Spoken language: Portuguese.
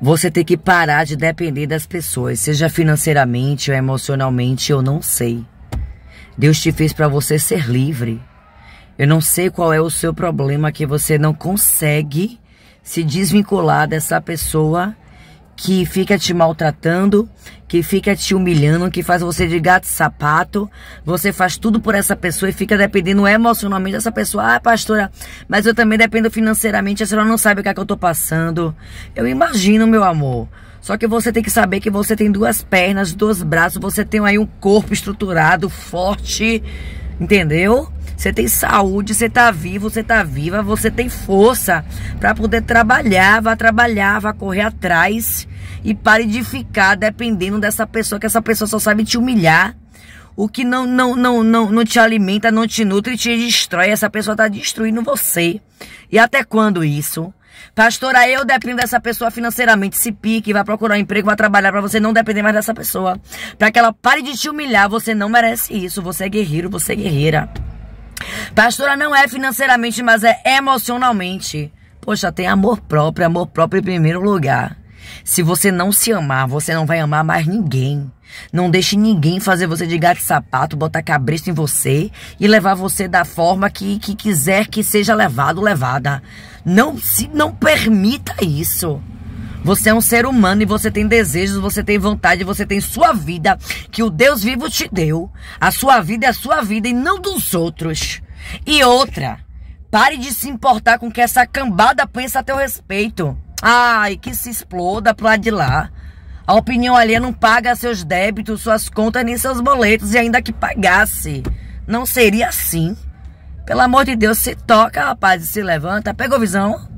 você ter que parar de depender das pessoas, seja financeiramente ou emocionalmente, eu não sei. Deus te fez para você ser livre. Eu não sei qual é o seu problema que você não consegue se desvincular dessa pessoa que fica te maltratando, que fica te humilhando, que faz você de gato e sapato, você faz tudo por essa pessoa e fica dependendo emocionalmente dessa pessoa. Ah, pastora, mas eu também dependo financeiramente, a senhora não sabe o que é que eu tô passando. Eu imagino, meu amor. Só que você tem que saber que você tem duas pernas, dois braços, você tem aí um corpo estruturado, forte, entendeu? Você tem saúde, você tá vivo, você tá viva, você tem força para poder trabalhar, vá trabalhar, vá correr atrás e pare de ficar dependendo dessa pessoa que essa pessoa só sabe te humilhar. O que não, não, não, não, não te alimenta, não te nutre, te destrói. Essa pessoa tá destruindo você. E até quando isso? Pastora, eu dependo dessa pessoa financeiramente. Se pique, vai procurar um emprego, vai trabalhar para você não depender mais dessa pessoa. Para que ela pare de te humilhar. Você não merece isso. Você é guerreiro, você é guerreira. Pastora não é financeiramente, mas é emocionalmente. Poxa, tem amor próprio, amor próprio em primeiro lugar. Se você não se amar, você não vai amar mais ninguém. Não deixe ninguém fazer você de gato e sapato, botar cabresto em você e levar você da forma que, que quiser que seja levado, levada. Não se não permita isso. Você é um ser humano e você tem desejos, você tem vontade, você tem sua vida que o Deus vivo te deu. A sua vida é a sua vida e não dos outros. E outra, pare de se importar com o que essa cambada pensa a teu respeito. Ai, que se exploda pro lado de lá. A opinião alheia não paga seus débitos, suas contas nem seus boletos, e ainda que pagasse, não seria assim. Pelo amor de Deus, se toca, rapaz, e se levanta. Pegou visão?